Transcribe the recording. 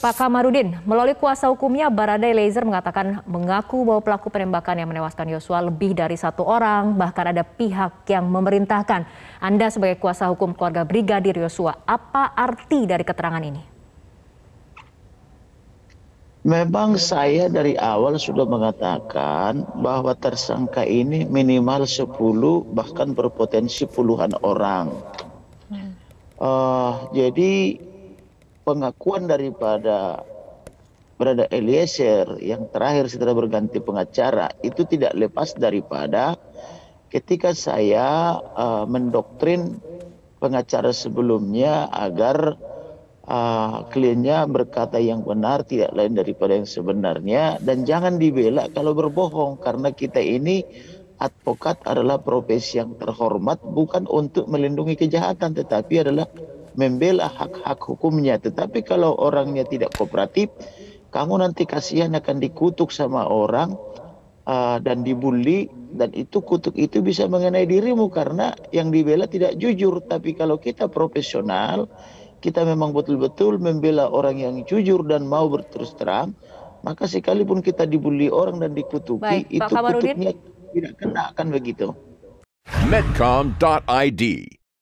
Pak Kamarudin, melalui kuasa hukumnya Barada Laser mengatakan mengaku bahwa pelaku penembakan yang menewaskan Yosua lebih dari satu orang, bahkan ada pihak yang memerintahkan. Anda sebagai kuasa hukum keluarga Brigadir Yosua, apa arti dari keterangan ini? Memang saya dari awal sudah mengatakan bahwa tersangka ini minimal 10 bahkan berpotensi puluhan orang. Uh, jadi pengakuan daripada berada Eliezer yang terakhir setelah berganti pengacara itu tidak lepas daripada ketika saya uh, mendoktrin pengacara sebelumnya agar uh, kliennya berkata yang benar tidak lain daripada yang sebenarnya dan jangan dibela kalau berbohong karena kita ini advokat adalah profesi yang terhormat bukan untuk melindungi kejahatan tetapi adalah membela hak-hak hukumnya. Tetapi kalau orangnya tidak kooperatif, kamu nanti kasihan akan dikutuk sama orang uh, dan dibully dan itu kutuk itu bisa mengenai dirimu karena yang dibela tidak jujur. Tapi kalau kita profesional, kita memang betul-betul membela orang yang jujur dan mau berterus terang, maka sekalipun kita dibully orang dan dikutuki, Baik, itu kutuknya tidak kena kan begitu. Medcom.id